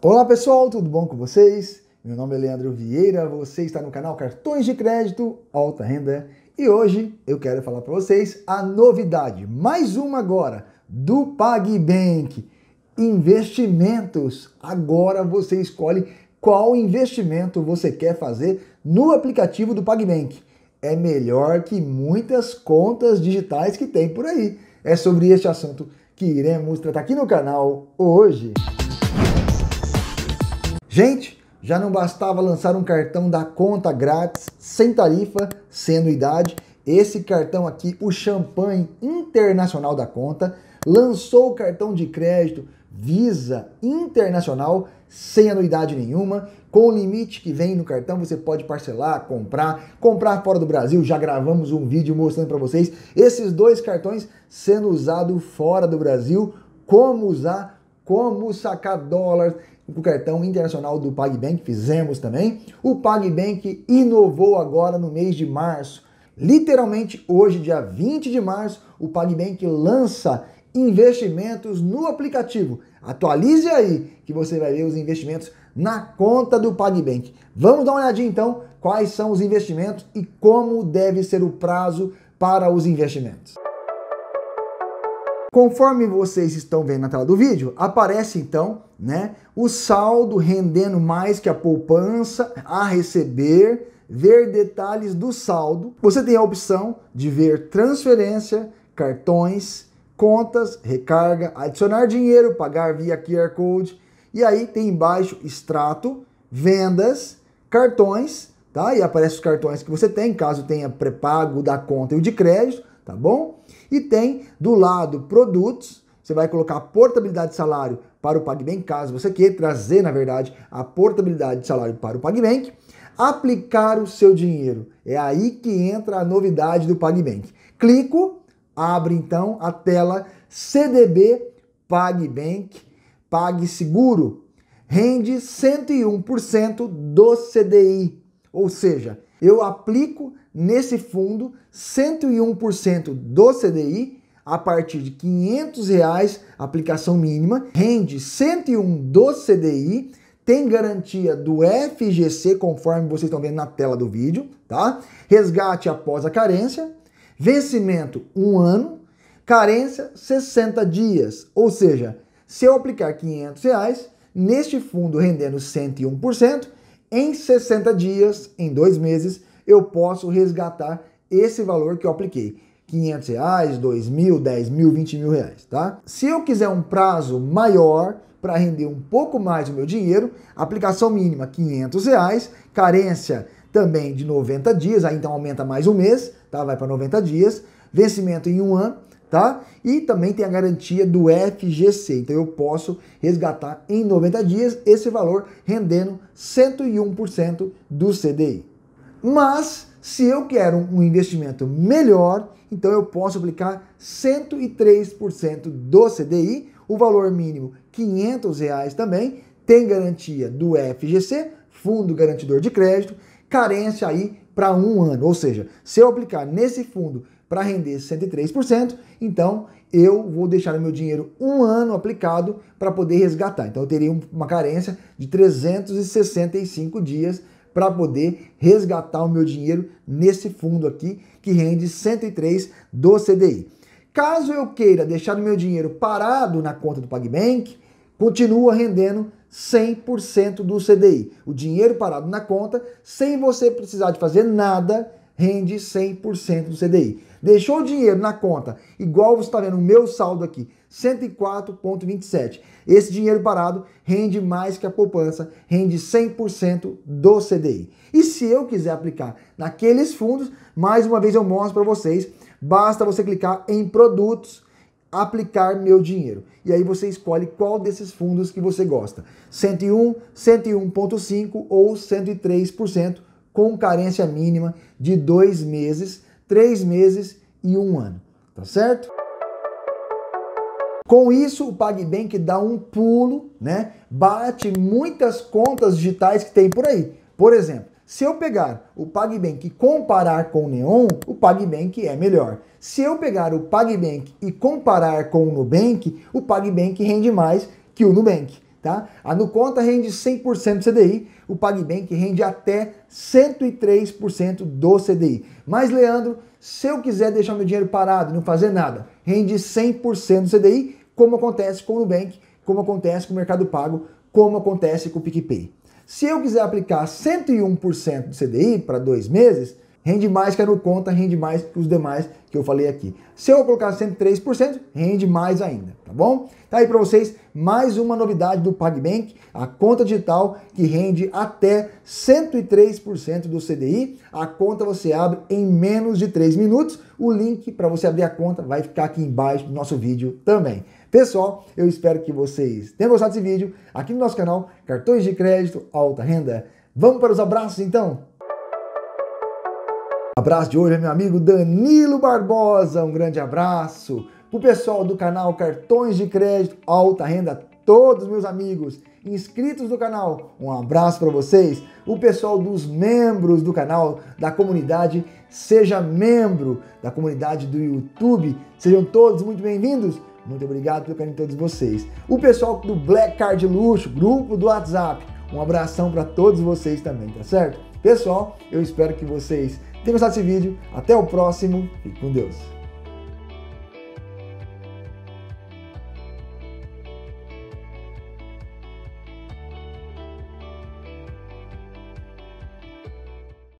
Olá pessoal, tudo bom com vocês? Meu nome é Leandro Vieira, você está no canal Cartões de Crédito Alta Renda e hoje eu quero falar para vocês a novidade, mais uma agora, do PagBank. Investimentos. Agora você escolhe qual investimento você quer fazer no aplicativo do PagBank. É melhor que muitas contas digitais que tem por aí. É sobre este assunto que iremos tratar aqui no canal hoje. Música Gente, já não bastava lançar um cartão da conta grátis, sem tarifa, sem anuidade. Esse cartão aqui, o Champanhe Internacional da Conta, lançou o cartão de crédito Visa Internacional sem anuidade nenhuma, com o limite que vem no cartão, você pode parcelar, comprar, comprar fora do Brasil. Já gravamos um vídeo mostrando para vocês esses dois cartões sendo usados fora do Brasil, como usar, como sacar dólares com o cartão internacional do PagBank, fizemos também. O PagBank inovou agora no mês de março. Literalmente hoje, dia 20 de março, o PagBank lança investimentos no aplicativo. Atualize aí que você vai ver os investimentos na conta do PagBank. Vamos dar uma olhadinha então quais são os investimentos e como deve ser o prazo para os investimentos. Conforme vocês estão vendo na tela do vídeo, aparece então né, o saldo rendendo mais que a poupança a receber, ver detalhes do saldo. Você tem a opção de ver transferência, cartões, contas, recarga, adicionar dinheiro, pagar via QR Code. E aí tem embaixo extrato, vendas, cartões, tá? E aparece os cartões que você tem, caso tenha pré-pago da conta e o de crédito tá bom? E tem do lado produtos, você vai colocar a portabilidade de salário para o PagBank, caso você queira trazer, na verdade, a portabilidade de salário para o PagBank. Aplicar o seu dinheiro. É aí que entra a novidade do PagBank. Clico, abre então a tela CDB PagBank PagSeguro. Rende 101% do CDI, ou seja, eu aplico nesse fundo 101% do CDI a partir de 500 reais, aplicação mínima, rende 101 do CDI, tem garantia do FGC, conforme vocês estão vendo na tela do vídeo, tá? Resgate após a carência, vencimento um ano, carência 60 dias, ou seja, se eu aplicar 500 reais, neste fundo rendendo 101%, em 60 dias, em dois meses, eu posso resgatar esse valor que eu apliquei. 500 reais, 2 mil, 10 mil, 20 mil reais, tá? Se eu quiser um prazo maior para render um pouco mais o meu dinheiro, aplicação mínima 500 reais, carência também de 90 dias, aí então aumenta mais um mês, tá? Vai para 90 dias, vencimento em um ano tá? E também tem a garantia do FGC. Então eu posso resgatar em 90 dias esse valor rendendo 101% do CDI. Mas se eu quero um investimento melhor, então eu posso aplicar 103% do CDI, o valor mínimo R$ 500 reais também, tem garantia do FGC, Fundo Garantidor de Crédito, carência aí para um ano. Ou seja, se eu aplicar nesse fundo para render 103%, então eu vou deixar o meu dinheiro um ano aplicado para poder resgatar. Então eu teria uma carência de 365 dias para poder resgatar o meu dinheiro nesse fundo aqui que rende 103 do CDI. Caso eu queira deixar o meu dinheiro parado na conta do PagBank, continua rendendo 100% do CDI. O dinheiro parado na conta, sem você precisar de fazer nada, rende 100% do CDI. Deixou o dinheiro na conta, igual você está vendo o meu saldo aqui, 104,27. Esse dinheiro parado rende mais que a poupança, rende 100% do CDI. E se eu quiser aplicar naqueles fundos, mais uma vez eu mostro para vocês, basta você clicar em produtos, aplicar meu dinheiro. E aí você escolhe qual desses fundos que você gosta. 101, 101.5 ou 103% com carência mínima de dois meses, três meses e um ano, tá certo? Com isso, o PagBank dá um pulo, né? Bate muitas contas digitais que tem por aí. Por exemplo, se eu pegar o PagBank e comparar com o Neon, o PagBank é melhor. Se eu pegar o PagBank e comparar com o Nubank, o PagBank rende mais que o Nubank. Tá? A Nuconta rende 100% do CDI, o PagBank rende até 103% do CDI. Mas, Leandro, se eu quiser deixar meu dinheiro parado, não fazer nada, rende 100% do CDI, como acontece com o Nubank, como acontece com o Mercado Pago, como acontece com o PicPay. Se eu quiser aplicar 101% do CDI para dois meses, rende mais que a conta rende mais que os demais que eu falei aqui. Se eu colocar 103%, rende mais ainda, tá bom? Tá aí para vocês mais uma novidade do PagBank, a conta digital que rende até 103% do CDI. A conta você abre em menos de 3 minutos. O link para você abrir a conta vai ficar aqui embaixo do nosso vídeo também. Pessoal, eu espero que vocês tenham gostado desse vídeo aqui no nosso canal Cartões de Crédito Alta Renda. Vamos para os abraços então? abraço de hoje é meu amigo Danilo Barbosa, um grande abraço. Pro pessoal do canal Cartões de Crédito Alta Renda, todos meus amigos inscritos do canal, um abraço para vocês. O pessoal dos membros do canal, da comunidade, seja membro da comunidade do YouTube, sejam todos muito bem-vindos. Muito obrigado pelo carinho de todos vocês. O pessoal do Black Card Luxo, grupo do WhatsApp, um abração para todos vocês também, tá certo? Pessoal, eu espero que vocês Tenha gostado desse vídeo. Até o próximo. e com Deus.